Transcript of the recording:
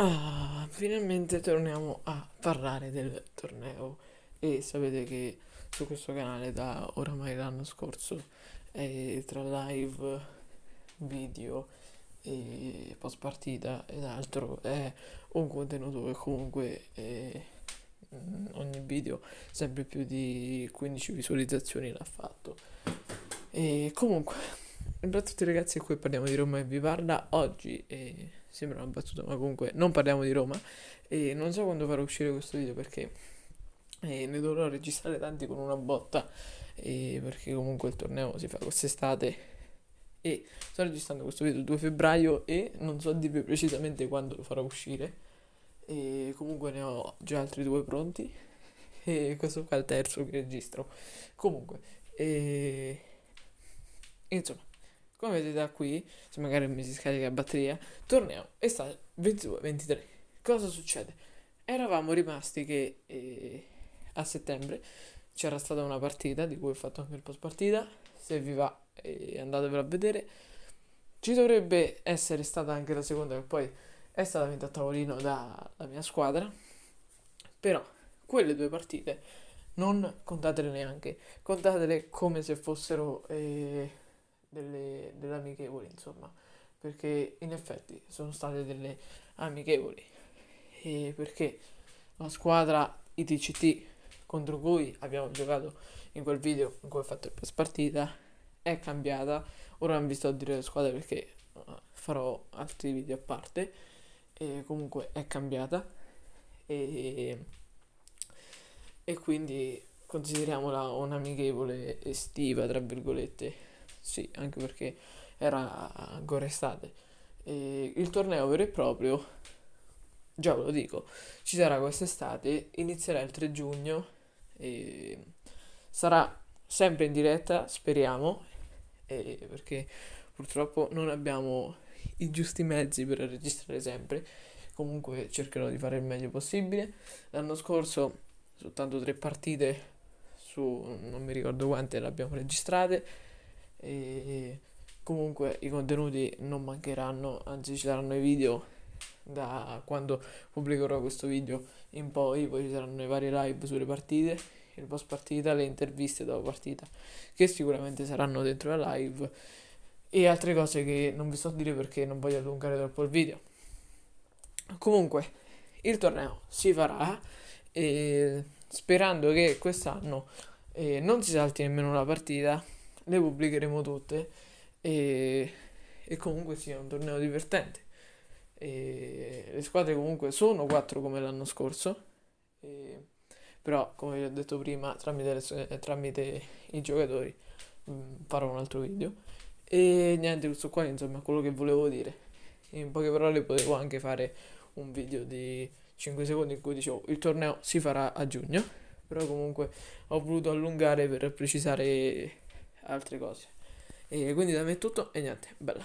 Ah, finalmente torniamo a parlare del torneo e sapete che su questo canale da oramai l'anno scorso eh, tra live, video e post partita ed altro è un contenuto che comunque eh, ogni video sempre più di 15 visualizzazioni l'ha fatto e comunque Ciao a tutti ragazzi, qui parliamo di Roma e vi parla oggi, eh, sembra una battuta ma comunque non parliamo di Roma e non so quando farò uscire questo video perché eh, ne dovrò registrare tanti con una botta perché comunque il torneo si fa quest'estate e sto registrando questo video il 2 febbraio e non so dirvi precisamente quando lo farò uscire e comunque ne ho già altri due pronti e questo qua è il terzo che registro comunque e... Eh, insomma, come vedete da qui, se magari mi si scarica la batteria, torniamo, estate 22-23. Cosa succede? Eravamo rimasti che eh, a settembre c'era stata una partita, di cui ho fatto anche il post partita, se vi va eh, andatevelo a vedere. Ci dovrebbe essere stata anche la seconda che poi è stata vinta a tavolino dalla mia squadra, però quelle due partite non contatele neanche, contatele come se fossero... Eh, delle, delle amichevoli, insomma, perché in effetti sono state delle amichevoli. E perché la squadra ITCT contro cui abbiamo giocato in quel video in cui ho fatto il post partita è cambiata. Ora non vi sto a dire la squadra perché eh, farò altri video a parte. E comunque è cambiata. E, e quindi consideriamola un'amichevole estiva, tra virgolette sì, anche perché era Gorestate. E il torneo vero e proprio, già ve lo dico, ci sarà quest'estate, inizierà il 3 giugno e sarà sempre in diretta, speriamo, perché purtroppo non abbiamo i giusti mezzi per registrare sempre, comunque cercherò di fare il meglio possibile. L'anno scorso soltanto tre partite su non mi ricordo quante le abbiamo registrate e comunque i contenuti non mancheranno, anzi ci saranno i video da quando pubblicherò questo video in poi, poi ci saranno i vari live sulle partite, il post partita, le interviste dopo partita, che sicuramente saranno dentro la live e altre cose che non vi sto a dire perché non voglio allungare troppo il video. Comunque, il torneo si farà e sperando che quest'anno eh, non si salti nemmeno una partita le pubblicheremo tutte e, e comunque sia sì, un torneo divertente. E le squadre comunque sono 4 come l'anno scorso, e, però come vi ho detto prima tramite, tramite i giocatori mh, mm, farò un altro video. E niente, questo qua insomma è quello che volevo dire. In poche parole potevo anche fare un video di 5 secondi in cui dicevo il torneo si farà a giugno, però comunque ho voluto allungare per precisare altre cose. E quindi da me è tutto e niente, bella.